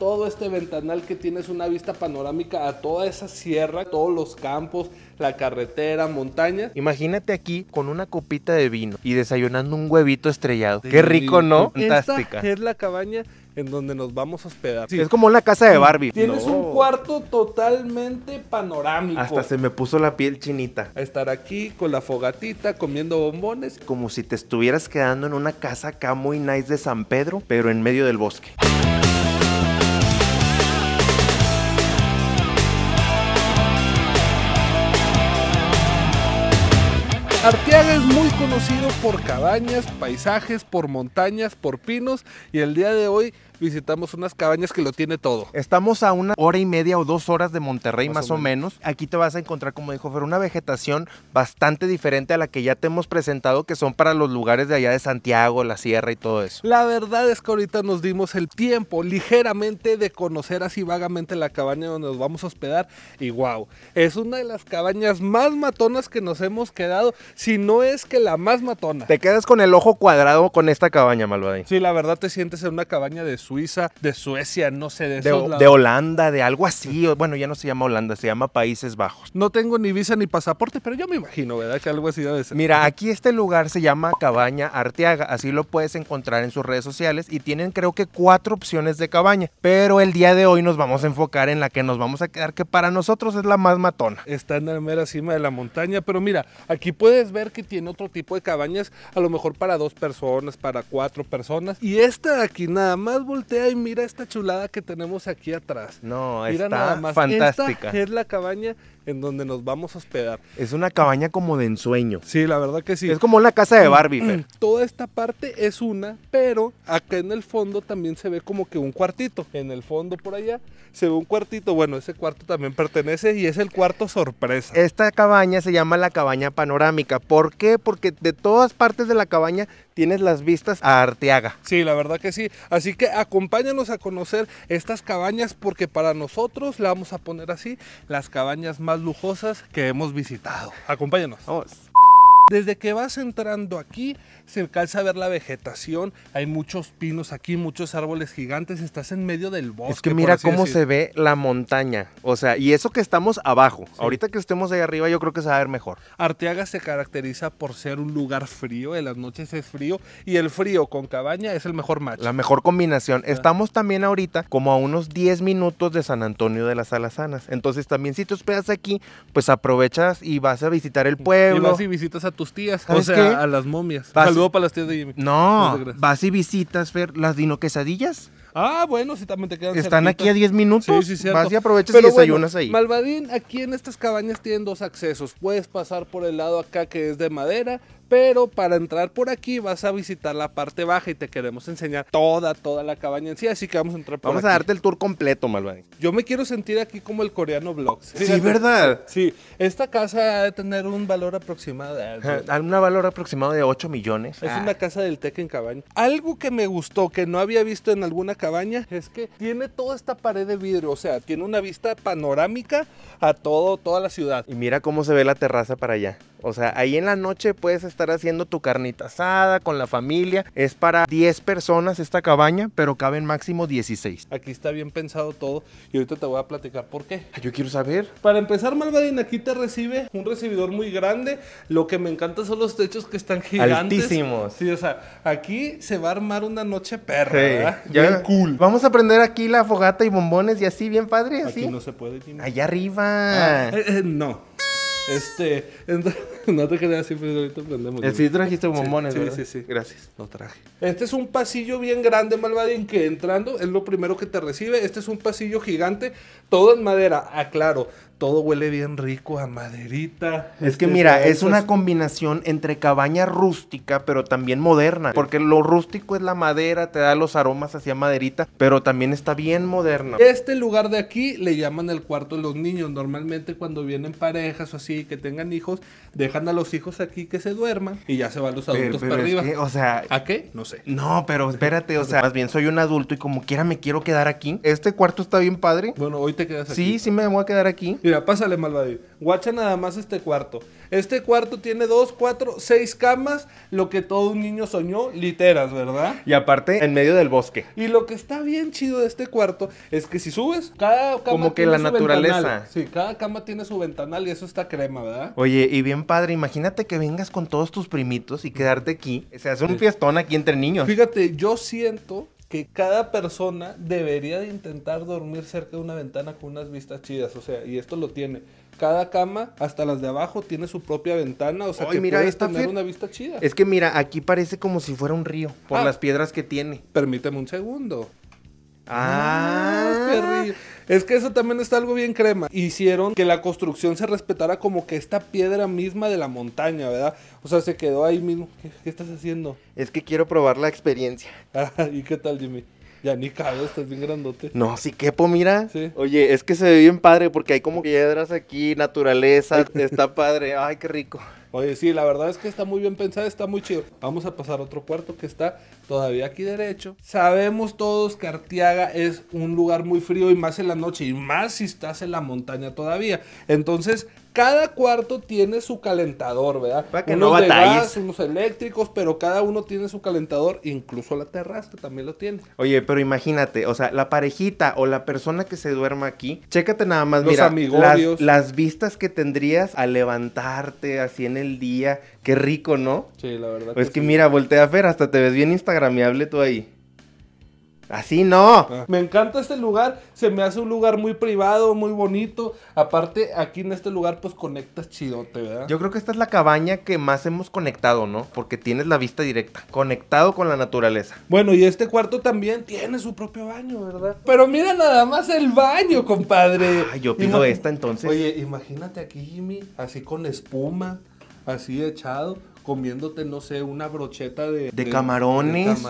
todo este ventanal que tienes una vista panorámica a toda esa sierra, todos los campos, la carretera, montañas. Imagínate aquí con una copita de vino y desayunando un huevito estrellado. Qué rico, ¿no? Fantástica. Esta es la cabaña en donde nos vamos a hospedar. Sí. Es como una casa de Barbie. Tienes un cuarto totalmente panorámico. Hasta se me puso la piel chinita. estar aquí con la fogatita, comiendo bombones. Como si te estuvieras quedando en una casa acá muy nice de San Pedro, pero en medio del bosque. Arteaga es muy conocido por cabañas, paisajes, por montañas, por pinos y el día de hoy visitamos unas cabañas que lo tiene todo. Estamos a una hora y media o dos horas de Monterrey más, o, menos. Aquí te vas a encontrar, como dijo Fer, una vegetación bastante diferente a la que ya te hemos presentado, que son para los lugares de allá de Santiago, la sierra y todo eso. La verdad es que ahorita nos dimos el tiempo ligeramente de conocer así vagamente la cabaña donde nos vamos a hospedar y wow, es una de las cabañas más matonas que nos hemos quedado, si no es que la más matona. Te quedas con el ojo cuadrado con esta cabaña, Malvadín. Sí, la verdad te sientes en una cabaña de Suiza, de Suecia, no sé, de, de Holanda, de algo así. Bueno, ya no se llama Holanda, se llama Países Bajos. No tengo ni visa ni pasaporte, pero yo me imagino, ¿verdad? Que algo así debe ser. Mira, aquí este lugar se llama Cabaña Arteaga, así lo puedes encontrar en sus redes sociales y tienen creo que cuatro opciones de cabaña, pero el día de hoy nos vamos a enfocar en la que nos vamos a quedar, que para nosotros es la más matona. Está en la mera cima de la montaña, pero mira, aquí puedes ver que tiene otro tipo de cabañas, a lo mejor para dos personas, para cuatro personas, y esta de aquí nada más, y mira esta chulada que tenemos aquí atrás. No, está nada más. fantástica. es la cabaña en donde nos vamos a hospedar. Es una cabaña como de ensueño. Sí, la verdad que sí. Es como una casa de mm, Barbie. Mm, toda esta parte es una, pero acá en el fondo también se ve como que un cuartito. En el fondo por allá se ve un cuartito. Bueno, ese cuarto también pertenece y es el cuarto sorpresa. Esta cabaña se llama la cabaña panorámica. ¿Por qué? Porque de todas partes de la cabaña tienes las vistas a Arteaga. Sí, la verdad que sí. Así que acompáñanos a conocer estas cabañas porque para nosotros la vamos a poner así, las cabañas más lujosas que hemos visitado. Acompáñanos. Vamos. Desde que vas entrando aquí, se alcanza a ver la vegetación, hay muchos pinos aquí, muchos árboles gigantes, estás en medio del bosque. Es que mira cómo se ve la montaña, o sea, y eso que estamos abajo, ahorita que estemos ahí arriba yo creo que se va a ver mejor. Arteaga se caracteriza por ser un lugar frío, en las noches es frío, y el frío con cabaña es el mejor match. La mejor combinación. Ah. Estamos también ahorita como a unos 10 minutos de San Antonio de las Alazanas, entonces también si te hospedas aquí, pues aprovechas y vas a visitar el pueblo. Y vas y visitas a tu tus tías, o sea, a las momias. Saludo para las tías de Jimmy. No, vas y visitas, Fer, las dinoquesadillas. Ah, bueno, si también te quedan Están aquí a 10 minutos. Sí, sí, cierto. Vas y aprovechas y desayunas ahí. Malvadín, aquí en estas cabañas tienen dos accesos. Puedes pasar por el lado acá que es de madera pero para entrar por aquí vas a visitar la parte baja y te queremos enseñar toda, toda la cabaña en sí, así que vamos a entrar por aquí. Vamos a darte el tour completo, Malvani. Yo me quiero sentir aquí como el coreano Vlogs. Sí, ¿verdad? Sí, esta casa de tener un valor aproximado de... Un valor aproximado de 8 millones. Es una ah. casa del Tec en cabaña. Algo que me gustó, que no había visto en alguna cabaña, es que tiene toda esta pared de vidrio, o sea, tiene una vista panorámica a todo, toda la ciudad. Y mira cómo se ve la terraza para allá. O sea, ahí en la noche puedes estar haciendo tu carnita asada con la familia. Es para 10 personas esta cabaña, pero caben máximo 16. Aquí está bien pensado todo y ahorita te voy a platicar por qué. Yo quiero saber. Para empezar, Malvadín, aquí te recibe un recibidor muy grande. Lo que me encanta son los techos que están gigantes. Sí, o sea, aquí se va a armar una noche perra, ¿verdad? Ya bien cool. Vamos a prender aquí la fogata y bombones y así, bien padre, así. Aquí no se puede. Allá arriba. Ah, eh, eh, no. Este. Entonces, no te creas, siempre ahorita trajiste bombones, Sí, sí, sí. Gracias. lo traje. Este es un pasillo bien grande, Malvadín, que entrando es lo primero que te recibe. Este es un pasillo gigante, todo en madera. Aclaro, ah, todo huele bien rico a maderita. Es este que mira, es una combinación entre cabaña rústica, pero también moderna. Porque lo rústico es la madera, te da los aromas hacia maderita, pero también está bien moderna. Este lugar de aquí le llaman el cuarto de los niños. Normalmente cuando vienen parejas o así, que tengan hijos, dejan a los hijos aquí que se duerman y ya se van los adultos para arriba. o sea, ¿a qué? No sé. No, pero espérate, o sea, más bien soy un adulto y como quiera me quiero quedar aquí. Este cuarto está bien padre. Bueno, hoy te quedas aquí. Sí, sí me voy a quedar aquí. Mira, pásale, malvadí. Guacha nada más este cuarto. Este cuarto tiene dos, cuatro, seis camas, lo que todo un niño soñó, literas, ¿verdad? Y aparte, en medio del bosque. Y lo que está bien chido de este cuarto es que si subes, cada cama Como que la naturaleza. Sí, cada cama tiene su ventanal y eso está crema, ¿verdad? Oye, y bien padre Imagínate que vengas con todos tus primitos y quedarte aquí. o sea, hace un fiestón aquí entre niños. Fíjate, yo siento que cada persona debería de intentar dormir cerca de una ventana con unas vistas chidas, o sea, y esto lo tiene. Cada cama, hasta las de abajo, tiene su propia ventana, o sea, que mira, una vista chida. Es que mira, aquí parece como si fuera un río, por ah. las piedras que tiene. Permíteme un segundo. Ah, ah. Es que eso también está algo bien crema. Hicieron que la construcción se respetara como que esta piedra misma de la montaña, ¿verdad? O sea, se quedó ahí mismo. ¿Qué, estás haciendo? Es que quiero probar la experiencia. Ah, ¿Y qué tal, Jimmy? Ya ni cabe, estás bien grandote. No, sí quepo, mira. Oye, es que se ve bien padre porque hay como piedras aquí, naturaleza, está padre. Ay, qué rico. Oye, sí, la verdad es que está muy bien pensada, está muy chido. Vamos a pasar a otro cuarto que está todavía aquí derecho. Sabemos todos que Arteaga es un lugar muy frío y más en la noche y más si estás en la montaña todavía. Entonces, cada cuarto tiene su calentador, ¿verdad? Para que unos no de gas, unos eléctricos, pero cada uno tiene su calentador, incluso la terraza también lo tiene. Oye, pero imagínate, o sea, la parejita o la persona que se duerma aquí, chécate nada más, Los mira, las vistas que tendrías al levantarte así en el día, Qué rico, ¿no? Sí, la verdad. Pues que, que mira, voltea a ver, hasta te ves bien instagramiable tú ahí. Así no. Ah. Me encanta este lugar, se me hace un lugar muy privado, muy bonito. Aparte, aquí en este lugar pues conectas chidote, ¿verdad? Yo creo que esta es la cabaña que más hemos conectado, ¿no? Porque tienes la vista directa, conectado con la naturaleza. Bueno, y este cuarto también tiene su propio baño, ¿verdad? Pero mira nada más el baño, compadre. Ay, yo pido esta entonces. Oye, imagínate aquí, Jimmy, así con espuma, así echado, comiéndote, no sé, una brocheta de... De, camarones.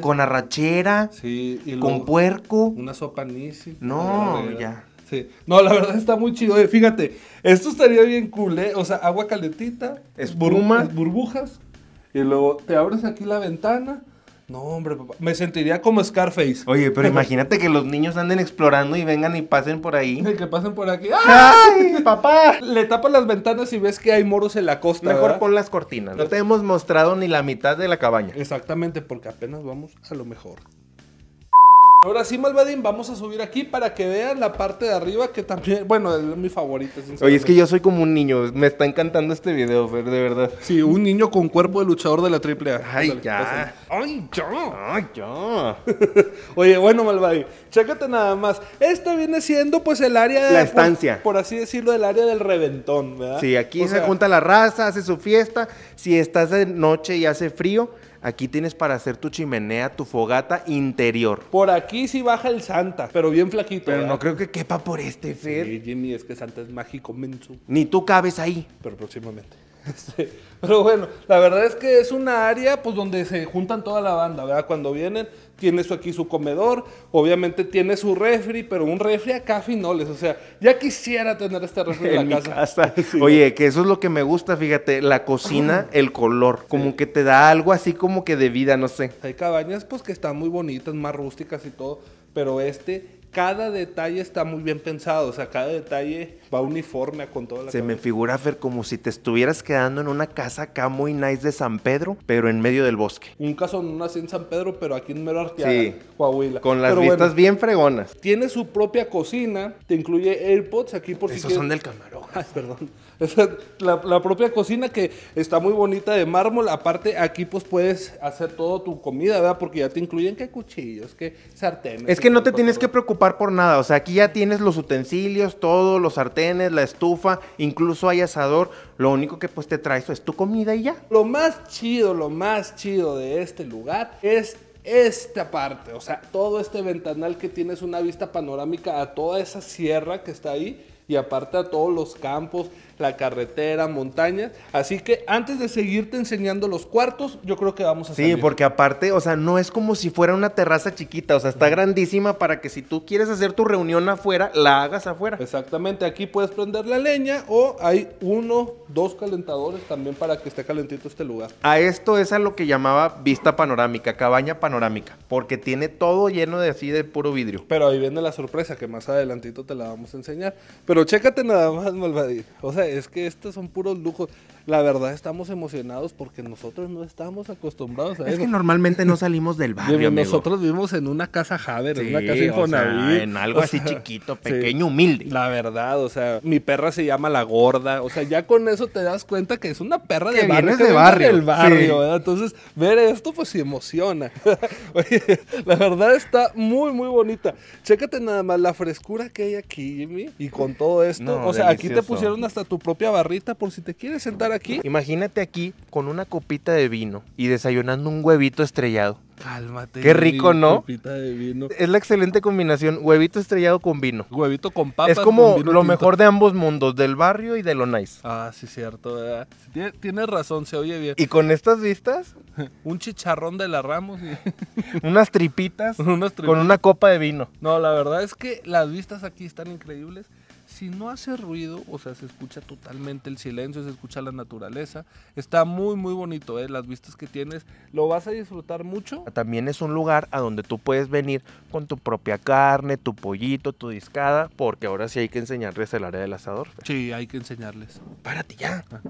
Con arrachera. Sí. con puerco. Una sopa No, ya. Sí. No, la verdad está muy chido. Eh. fíjate, esto estaría bien cool, ¿eh? O sea, agua calentita. Espuma. Burbujas. Y luego te abres aquí la ventana no, hombre, papá. Me sentiría como Scarface. Oye, pero imagínate que los niños anden explorando y vengan y pasen por ahí. El que pasen por aquí. ¡Ay, papá! Le tapas las ventanas y ves que hay moros en la costa. Mejor pon las cortinas. No te hemos mostrado ni la mitad de la cabaña. Exactamente, porque apenas vamos a lo mejor. Ahora sí, Malvadín, vamos a subir aquí para que vean la parte de arriba que también, bueno, es mi favorita. Oye, es que yo soy como un niño, me está encantando este video, Fer, de verdad. Sí, un niño con cuerpo de luchador de la AAA. Ay, ya. Ay, ya. Ay, ya. Oye, bueno, Malvadín, chécate nada más. Este viene siendo pues el área... de La estancia. Por, así decirlo, el área del reventón, ¿verdad? Sí, aquí se junta la raza, hace su fiesta. Si estás de noche y hace frío Aquí tienes para hacer tu chimenea, tu fogata interior. Por aquí sí baja el Santa, pero bien flaquito. Pero no creo que quepa por este, Fer. Sí, Jimmy, es que Santa es mágico, mensu. Ni tú cabes ahí. Pero próximamente. Pero bueno, la verdad es que es una área pues donde se juntan toda la banda, ¿verdad? Cuando vienen, tiene su, aquí su comedor, obviamente tiene su refri, pero un refri acá finoles, o sea, ya quisiera tener este refri en, la casa. Oye, que eso es lo que me gusta, fíjate, la cocina, el color, como que te da algo así como que de vida, no sé. Hay cabañas pues que están muy bonitas, más rústicas y todo, pero este cada detalle está muy bien pensado, o sea, cada detalle va uniforme con toda la Se me figura, Fer, como si te estuvieras quedando en una casa acá muy nice de San Pedro, pero en medio del bosque. Un caso no así en San Pedro, pero aquí en Mero Arteaga, sí, Coahuila. Con las vistas bien fregonas. Tiene su propia cocina, te incluye AirPods aquí por si Esos son del camarón. perdón. La, propia cocina que está muy bonita de mármol. Aparte, aquí pues puedes hacer toda tu comida, ¿verdad? Porque ya te incluyen que cuchillos, que sartenes. Es que no te tienes que preocupar por nada. O sea, aquí ya tienes los utensilios, todos los sartenes, la estufa, incluso hay asador. Lo único que pues te traes es tu comida y ya. Lo más chido, lo más chido de este lugar es esta parte, o sea, todo este ventanal que tienes una vista panorámica a toda esa sierra que está ahí y aparte a todos los campos, la carretera, montañas. Así que antes de seguirte enseñando los cuartos, yo creo que vamos a salir. Sí, porque aparte, o sea, no es como si fuera una terraza chiquita, o sea, está grandísima para que si tú quieres hacer tu reunión afuera, la hagas afuera. Exactamente, aquí puedes prender la leña o hay uno, dos calentadores también para que esté calentito este lugar. A esto es a lo que llamaba vista panorámica, cabaña panorámica, porque tiene todo lleno de así de puro vidrio. Pero ahí viene la sorpresa que más adelantito te la vamos a enseñar. Pero chécate nada más, malvadí, O sea, es que estos son puros lujos la verdad estamos emocionados porque nosotros no estamos acostumbrados a eso. Es que normalmente no salimos del barrio. Nosotros vivimos en una casa Javer en una casa Infonavit. en algo así chiquito, pequeño, humilde. La verdad, o sea, mi perra se llama La Gorda. O sea, ya con eso te das cuenta que es una perra de barrio. barrio. Del barrio, Entonces, ver esto pues sí emociona. la verdad está muy, muy bonita. Chécate nada más la frescura que hay aquí, Y con todo esto, o sea, aquí te pusieron hasta tu propia barrita por si te quieres sentar aquí. Imagínate aquí con una copita de vino y desayunando un huevito estrellado. Cálmate. Qué rico, ¿no? Es la excelente combinación, huevito estrellado con vino. Huevito con papas. Es como lo mejor de ambos mundos, del barrio y de lo nice. Ah, sí, cierto, Tienes razón, se oye bien. Y con estas vistas. un chicharrón de la Ramos. unas tripitas con una copa de vino. No, la verdad es que las vistas aquí están increíbles si no hace ruido, o sea, se escucha totalmente el silencio, se escucha la naturaleza. Está muy, muy bonito, ¿eh? Las vistas que tienes, lo vas a disfrutar mucho. También es un lugar a donde tú puedes venir con tu propia carne, tu pollito, tu discada, porque ahora sí hay que enseñarles el área del asador. Sí, hay que enseñarles. Párate ya. Ah.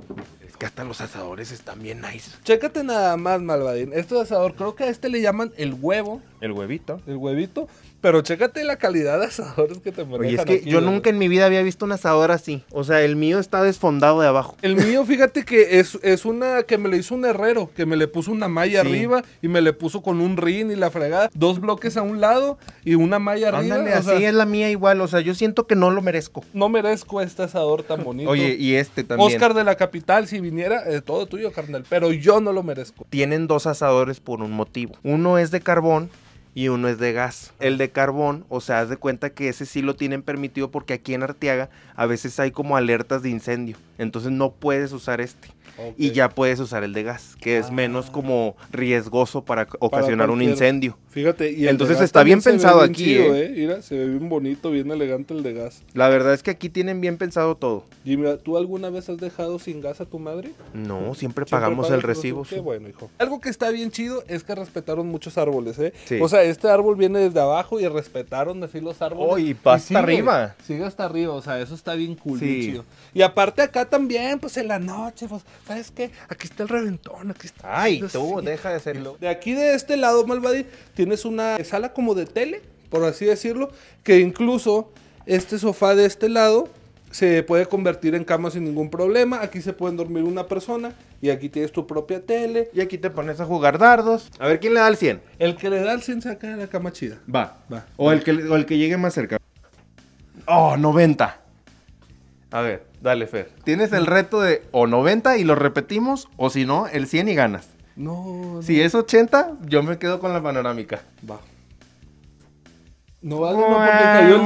Es que hasta los asadores están bien nice. Chécate nada más, Malvadín. este asador, creo que a este le llaman el huevo. El huevito. El huevito. Pero chécate la calidad de asadores que te manejan. Oye, es que yo nunca en mi vida había visto un asador así. O sea, el mío está desfondado de abajo. El mío, fíjate que es, una que me le hizo un herrero, que me le puso una malla arriba y me le puso con un rin y la fregada. Dos bloques a un lado y una malla arriba. así es la mía igual. O sea, yo siento que no lo merezco. No merezco este asador tan bonito. Oye, y este también. Oscar de la capital, si viniera, es eh, todo tuyo, carnal. Pero yo no lo merezco. Tienen dos asadores por un motivo. Uno es de carbón y uno es de gas. El de carbón, o sea, haz de cuenta que ese sí lo tienen permitido porque aquí en Arteaga a veces hay como alertas de incendio. Entonces no puedes usar este. Y ya puedes usar el de gas, que es ah. menos como riesgoso para ocasionar un incendio. Fíjate, y entonces está bien pensado aquí. ¿eh? ¿eh? Mira, se ve bien bonito, bien elegante el de gas. La verdad es que aquí tienen bien pensado todo. Jimmy, ¿tú alguna vez has dejado sin gas a tu madre? No, siempre, pagamos el recibo. Qué bueno, hijo. Algo que está bien chido es que respetaron muchos árboles, ¿eh? O sea, este árbol viene desde abajo y respetaron así los árboles. Oh, y pasa arriba. Sigue hasta arriba, o sea, eso está bien cool, Y aparte acá también, pues en la noche, pues, ¿sabes qué? Aquí está el reventón, aquí está. Ay, tú, deja de hacerlo. De aquí de este lado, Malvadi, tienes una sala como de tele, por así decirlo, que incluso este sofá de este lado se puede convertir en cama sin ningún problema. Aquí se pueden dormir una persona y aquí tienes tu propia tele. Y aquí te pones a jugar dardos. A ver, ¿quién le da el 100? El que le da el 100 saca de la cama chida. Va, va. O, El que, o el que llegue más cerca. Oh, 90. A ver. Dale, Fer. Tienes el reto de o 90 y lo repetimos, o si no, el 100 y ganas. No, Si es 80, yo me quedo con la panorámica. Va. No vale, no, porque cayó el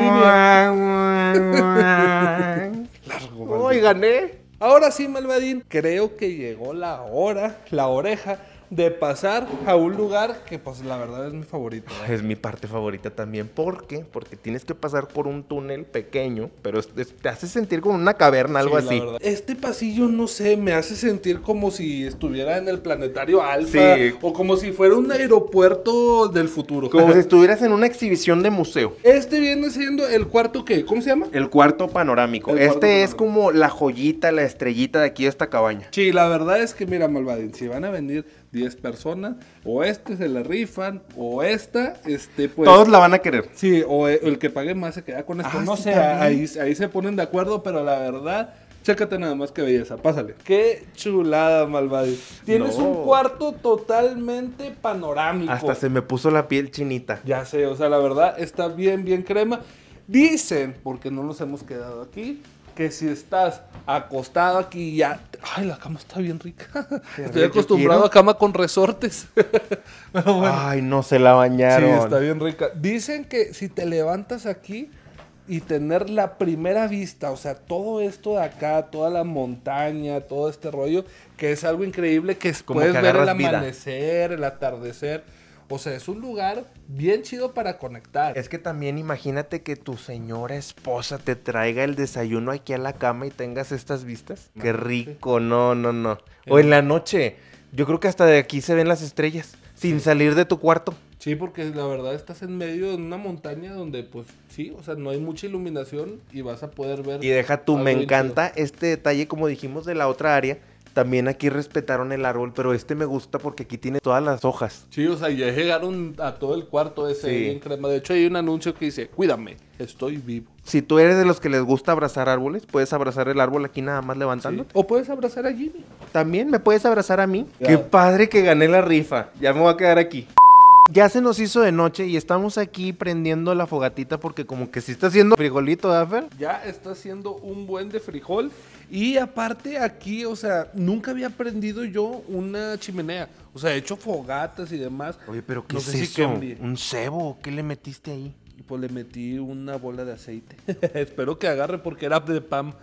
línea. Largo, gané. ¿eh? Ahora sí, Malvadín, creo que llegó la hora, la oreja de pasar a un lugar que pues la verdad es mi favorito. Es mi parte favorita también. ¿Por qué? Porque tienes que pasar por un túnel pequeño, pero te hace sentir como una caverna, algo así. Este pasillo, no sé, me hace sentir como si estuviera en el planetario Alfa sí. o como si fuera un aeropuerto del futuro. Como si estuvieras en una exhibición de museo. Este viene siendo el cuarto que, ¿cómo se llama? El cuarto panorámico. este es como la joyita, la estrellita de aquí de esta cabaña. Sí, la verdad es que mira, malvadín, si van a venir 10 personas, o este se la rifan, o esta, este, pues... Todos la van a querer. Sí, o el que pague más se queda con esto, ah, no sé, ahí, se ponen de acuerdo, pero la verdad... Chécate nada más que belleza, pásale. Qué chulada, Malvadi. Tienes un cuarto totalmente panorámico. Hasta se me puso la piel chinita. Ya sé, o sea, la verdad está bien, bien crema. Dicen, porque no nos hemos quedado aquí, que si estás acostado aquí ya. Ay, la cama está bien rica. Estoy acostumbrado a cama con resortes. Ay, no se la bañaron. Sí, está bien rica. Dicen que si te levantas aquí y tener la primera vista, o sea, todo esto de acá, toda la montaña, todo este rollo, que es algo increíble que Como puedes ver el amanecer, el atardecer o sea, es un lugar bien chido para conectar. Es que también imagínate que tu señora esposa te traiga el desayuno aquí a la cama y tengas estas vistas. Qué rico, no, no, no. O en la noche. Yo creo que hasta de aquí se ven las estrellas, sin salir de tu cuarto. Sí, porque la verdad estás en medio de una montaña donde, pues sí, o sea, no hay mucha iluminación y vas a poder ver. Y deja tú, me encanta este detalle, como dijimos, de la otra área, también aquí respetaron el árbol, pero este me gusta porque aquí tiene todas las hojas. Sí, o sea, ya llegaron a todo el cuarto ese en crema. De hecho, hay un anuncio que dice, cuídame, estoy vivo. Si tú eres de los que les gusta abrazar árboles, puedes abrazar el árbol aquí nada más levantándote. O puedes abrazar a Jimmy. También me puedes abrazar a mí. Qué padre que gané la rifa. Ya me voy a quedar aquí. Ya se nos hizo de noche y estamos aquí prendiendo la fogatita porque como que sí está haciendo frijolito, Daffer. Ya está haciendo un buen de frijol y aparte aquí, o sea, nunca había prendido yo una chimenea. O sea, he hecho fogatas y demás. Oye, pero ¿qué es eso? ¿Un cebo? ¿Qué le metiste ahí? Pues le metí una bola de aceite. Espero que agarre porque era de Pam.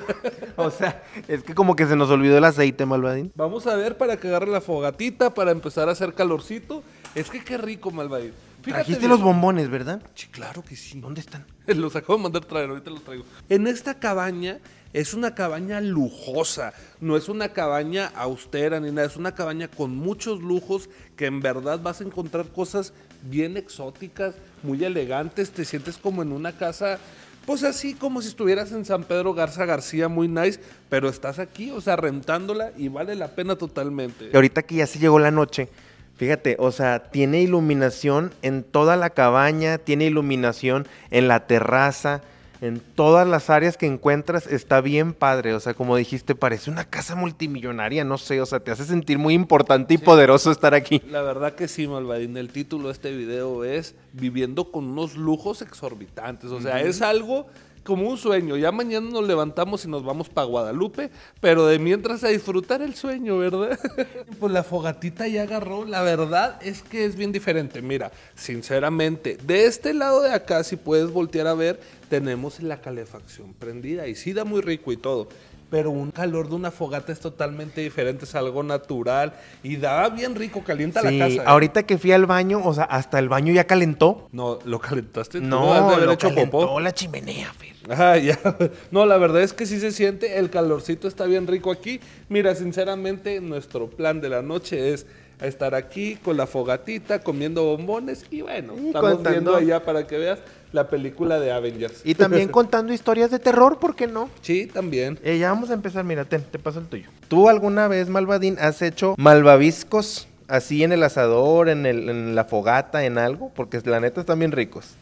o sea, es que como que se nos olvidó el aceite, Malvadín. Vamos a ver para que agarre la fogatita, para empezar a hacer calorcito. Es que qué rico, Malvadín. Trajiste los bombones, ¿verdad? Sí, claro que sí. ¿Dónde están? los acabo de mandar traer, ahorita los traigo. En esta cabaña es una cabaña lujosa, no es una cabaña austera ni nada, es una cabaña con muchos lujos que en verdad vas a encontrar cosas bien exóticas, muy elegantes, te sientes como en una casa pues así como si estuvieras en San Pedro Garza García, muy nice, pero estás aquí, o sea, rentándola y vale la pena totalmente. ahorita que ya se llegó la noche, fíjate, o sea, tiene iluminación en toda la cabaña, tiene iluminación en la terraza en todas las áreas que encuentras está bien padre. O sea, como dijiste, parece una casa multimillonaria, no sé. O sea, te hace sentir muy importante y poderoso estar aquí. La verdad que sí, Malvadín. El título de este video es Viviendo con unos lujos exorbitantes. O sea, es algo como un sueño. Ya mañana nos levantamos y nos vamos para Guadalupe, pero de mientras a disfrutar el sueño, ¿verdad? pues la fogatita ya agarró. La verdad es que es bien diferente. Mira, sinceramente, de este lado de acá, si puedes voltear a ver, tenemos la calefacción prendida y sí da muy rico y todo. Pero un calor de una fogata es totalmente diferente, es algo natural y da bien rico, calienta la casa. ¿eh? Ahorita que fui al baño, o sea, hasta el baño ya calentó. No, lo calentaste. No, no lo calentó la chimenea, Fer. No, la verdad es que sí se siente, el calorcito está bien rico aquí. Mira, sinceramente, nuestro plan de la noche es a estar aquí con la fogatita, comiendo bombones y bueno, estamos viendo allá para que veas la película de Avengers. Y también contando historias de terror, ¿por qué no? Sí, también. Eh, ya vamos a empezar, mira, te paso el tuyo. ¿Tú alguna vez, Malvadín, has hecho malvaviscos así en el asador, en, la fogata, en algo? Porque la neta están bien ricos.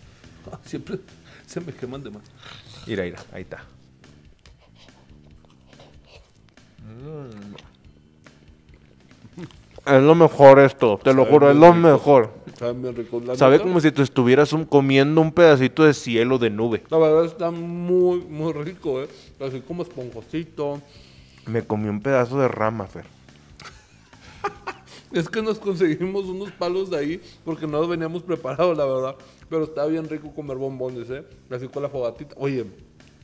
Ah, siempre se me queman de más. Mira, mira, ahí está. Mm, es lo mejor esto, te lo juro, es lo mejor. Sabe, rico. Sabe como si te estuvieras un, comiendo un pedacito de cielo de nube. La verdad está muy, muy rico, ¿eh? Así como esponjosito. Me comí un pedazo de rama, Fer. es que nos conseguimos unos palos de ahí porque no veníamos preparados, la verdad. Pero está bien rico comer bombones, ¿eh? Así con la fogatita. Oye,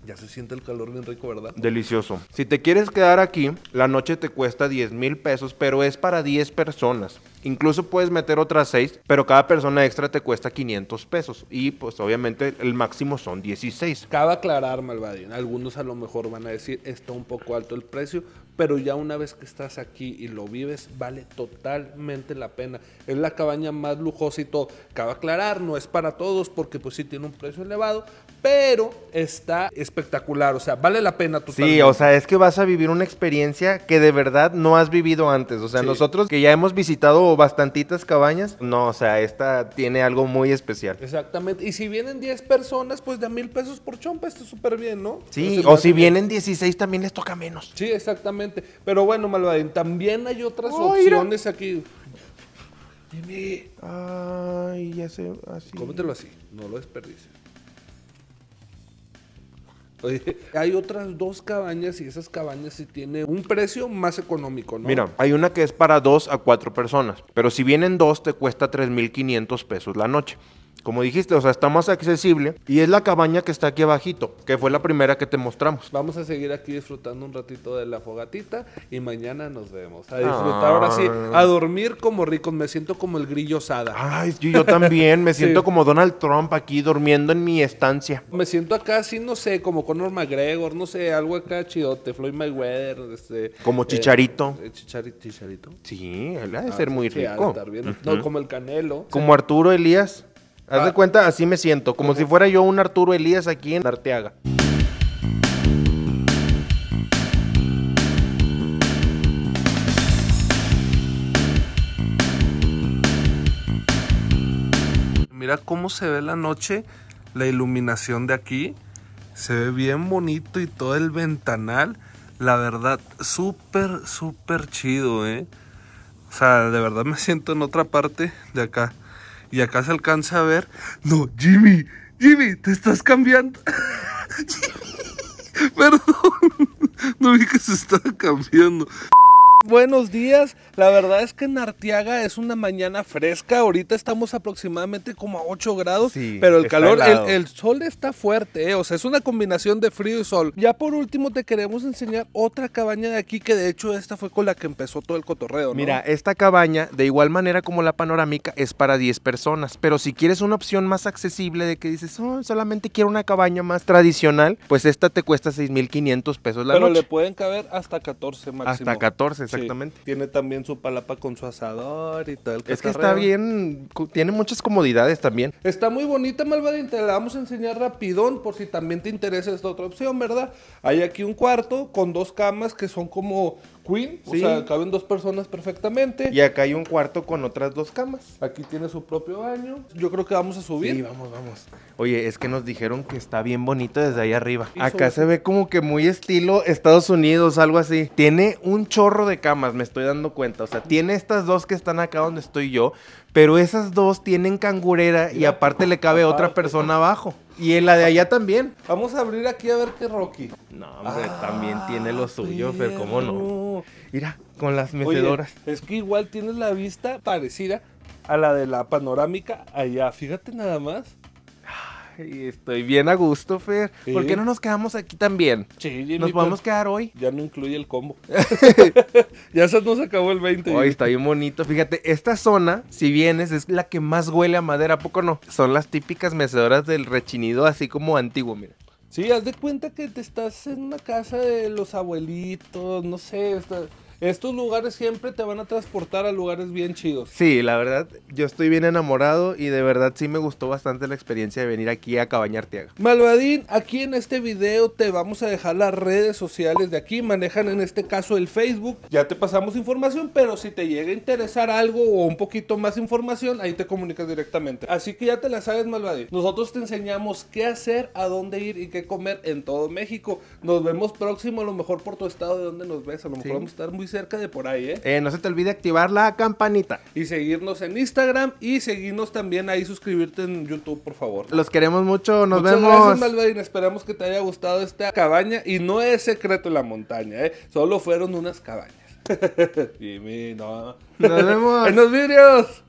ya se siente el calor bien rico, ¿verdad? Delicioso. Si te quieres quedar aquí, la noche te cuesta 10 mil pesos, pero es para 10 personas. Incluso puedes meter otras 6, pero cada persona extra te cuesta 500 pesos. Y pues obviamente el máximo son 16. Cabe aclarar, Malvadín. Algunos a lo mejor van a decir, está un poco alto el precio, pero ya una vez que estás aquí y lo vives, vale totalmente la pena. Es la cabaña más lujosa y todo. Cabe aclarar, no es para todos porque pues sí tiene un precio elevado, pero está espectacular, o sea, vale la pena totalmente. Sí, o sea, es que vas a vivir una experiencia que de verdad no has vivido antes, o sea, nosotros que ya hemos visitado bastantitas cabañas, no, o sea, esta tiene algo muy especial. Exactamente, y si vienen 10 personas, pues de mil pesos por chompa, está súper bien, ¿no? Sí, o si vienen 16 también les toca menos. Sí, exactamente, pero bueno, Malvadín, también hay otras opciones aquí. Dime. Ay, ya sé, así. Cómetelo así, no lo desperdices hay otras dos cabañas y esas cabañas sí tienen un precio más económico, Mira, hay una que es para dos a cuatro personas, pero si vienen dos te cuesta 3.500 pesos la noche. Como dijiste, o sea, está más accesible y es la cabaña que está aquí abajito, que fue la primera que te mostramos. Vamos a seguir aquí disfrutando un ratito de la fogatita y mañana nos vemos. A ah, disfrutar ahora sí, a dormir como ricos, me siento como el grillo sada. Ay, yo, también, me siento como Donald Trump aquí durmiendo en mi estancia. Me siento acá así, no sé, como Conor McGregor, no sé, algo acá chidote, Floyd Mayweather, este... Como eh, Chicharito. Eh, chicharito. Sí, él ha de ah, ser muy rico. No, como el Canelo. Como Arturo Elías. Haz de ah. cuenta, así me siento, como si fuera yo un Arturo Elías aquí en Arteaga. Mira cómo se ve la noche, la iluminación de aquí. Se ve bien bonito y todo el ventanal. La verdad, súper, súper chido, ¿eh? O sea, de verdad me siento en otra parte de acá. Y acá se alcanza a ver. No, Jimmy, Jimmy, te estás cambiando. Jimmy, perdón. No vi que se estaba cambiando. Buenos días, la verdad es que en Artiaga es una mañana fresca, ahorita estamos aproximadamente como a 8 grados, pero el calor, el, sol está fuerte, eh. o sea, es una combinación de frío y sol. Ya por último te queremos enseñar otra cabaña de aquí que de hecho esta fue con la que empezó todo el cotorreo. Mira, esta cabaña de igual manera como la panorámica es para 10 personas, pero si quieres una opción más accesible de que dices, oh, solamente quiero una cabaña más tradicional, pues esta te cuesta 6.500 pesos la noche. Pero le pueden caber hasta 14 máximo. Hasta 14, Exactamente. Tiene también su palapa con su asador y todo Es que está bien, tiene muchas comodidades también. Está muy bonita, Malvadín, te la vamos a enseñar rapidón por si también te interesa esta otra opción, ¿verdad? Hay aquí un cuarto con dos camas que son como queen, o sea, caben dos personas perfectamente. Y acá hay un cuarto con otras dos camas. Aquí tiene su propio baño. Yo creo que vamos a subir. Sí, vamos, vamos. Oye, es que nos dijeron que está bien bonito desde ahí arriba. Acá se ve como que muy estilo Estados Unidos, algo así. Tiene un chorro de camas, me estoy dando cuenta. O sea, tiene estas dos que están acá donde estoy yo, pero esas dos tienen cangurera y aparte le cabe otra persona abajo. Y en la de allá también. Vamos a abrir aquí a ver qué Rocky. No, hombre, también tiene lo suyo, pero ¿cómo no? Ah, Mira, con las mecedoras. es que igual tienes la vista parecida a la de la panorámica allá. Fíjate nada más. y estoy bien a gusto, Fer. ¿Por qué no nos quedamos aquí también? Sí, nos podemos quedar hoy. Ya no incluye el combo. ya se nos acabó el 20. Ay está bien bonito. Fíjate, esta zona, si vienes, es la que más huele a madera, poco no? Son las típicas mecedoras del rechinido, así como antiguo, mira. Sí, haz de cuenta que te estás en una casa de los abuelitos, no sé, estos lugares siempre te van a transportar a lugares bien chidos. Sí, la verdad, yo estoy bien enamorado y de verdad sí me gustó bastante la experiencia de venir aquí a Cabaña Arteaga. Malvadín, aquí en este video te vamos a dejar las redes sociales de aquí, manejan en este caso el Facebook. Ya te pasamos información, pero si te llega a interesar algo o un poquito más información, ahí te comunicas directamente. Así que ya te la sabes, Malvadín. Nosotros te enseñamos qué hacer, a dónde ir y qué comer en todo México. Nos vemos próximo, a lo mejor por tu estado de donde nos ves, a lo mejor vamos a estar muy cerca de por ahí, ¿eh? ¿eh? no se te olvide activar la campanita. Y seguirnos en Instagram y seguirnos también ahí, suscribirte en YouTube, por favor. Los queremos mucho, nos vemos. Muchas vemos. Gracias, Malvadín. Esperamos que te haya gustado esta cabaña. Y no es secreto en la montaña, ¿eh? Solo fueron unas cabañas. Jimmy, no. Nos vemos. en los vídeos.